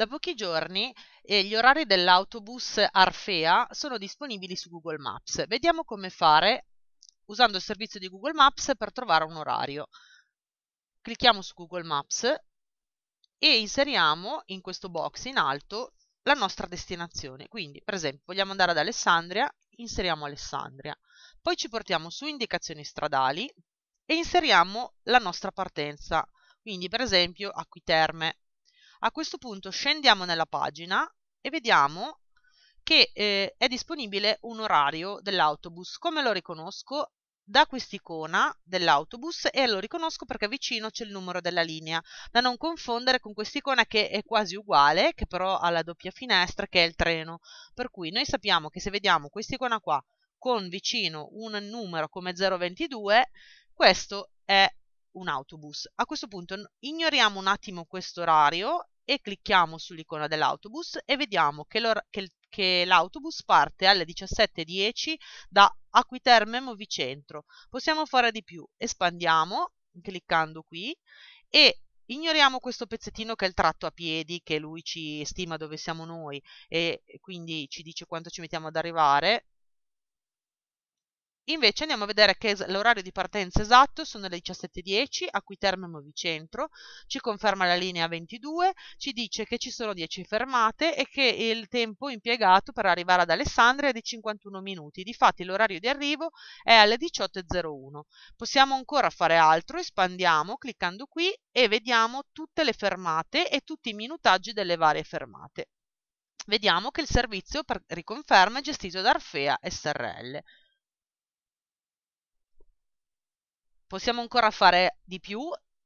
Da pochi giorni eh, gli orari dell'autobus Arfea sono disponibili su Google Maps. Vediamo come fare usando il servizio di Google Maps per trovare un orario. Clicchiamo su Google Maps e inseriamo in questo box in alto la nostra destinazione. Quindi, per esempio, vogliamo andare ad Alessandria, inseriamo Alessandria. Poi ci portiamo su indicazioni stradali e inseriamo la nostra partenza. Quindi, per esempio, Acquiterme a questo punto scendiamo nella pagina e vediamo che eh, è disponibile un orario dell'autobus. Come lo riconosco? Da quest'icona dell'autobus e lo riconosco perché vicino c'è il numero della linea, da non confondere con quest'icona che è quasi uguale, che però ha la doppia finestra, che è il treno. Per cui noi sappiamo che se vediamo quest'icona qua con vicino un numero come 022, questo è un autobus. A questo punto ignoriamo un attimo questo orario e clicchiamo sull'icona dell'autobus e vediamo che, che, che l'autobus parte alle 17.10 da Acquiterme Movicentro. Possiamo fare di più, espandiamo cliccando qui e ignoriamo questo pezzettino che è il tratto a piedi che lui ci stima dove siamo noi e quindi ci dice quanto ci mettiamo ad arrivare Invece andiamo a vedere che l'orario di partenza esatto sono le 17.10 a cui Terme Movicentro, ci conferma la linea 22, ci dice che ci sono 10 fermate e che il tempo impiegato per arrivare ad Alessandria è di 51 minuti, difatti l'orario di arrivo è alle 18.01. Possiamo ancora fare altro, espandiamo cliccando qui e vediamo tutte le fermate e tutti i minutaggi delle varie fermate. Vediamo che il servizio per riconferma è gestito da Arfea SRL. possiamo ancora fare di più,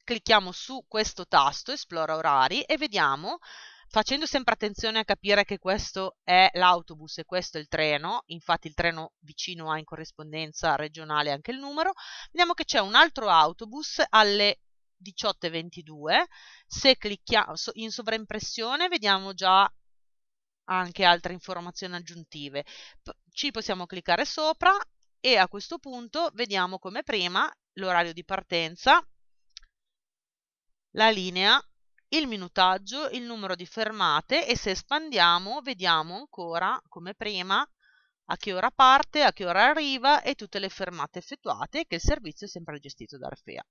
clicchiamo su questo tasto, esplora orari, e vediamo, facendo sempre attenzione a capire che questo è l'autobus e questo è il treno, infatti il treno vicino ha in corrispondenza regionale anche il numero, vediamo che c'è un altro autobus alle 18.22, se clicchiamo in sovraimpressione vediamo già anche altre informazioni aggiuntive. P ci possiamo cliccare sopra e a questo punto vediamo come prima l'orario di partenza, la linea, il minutaggio, il numero di fermate e se espandiamo vediamo ancora come prima a che ora parte, a che ora arriva e tutte le fermate effettuate che il servizio è sempre gestito da Arfea.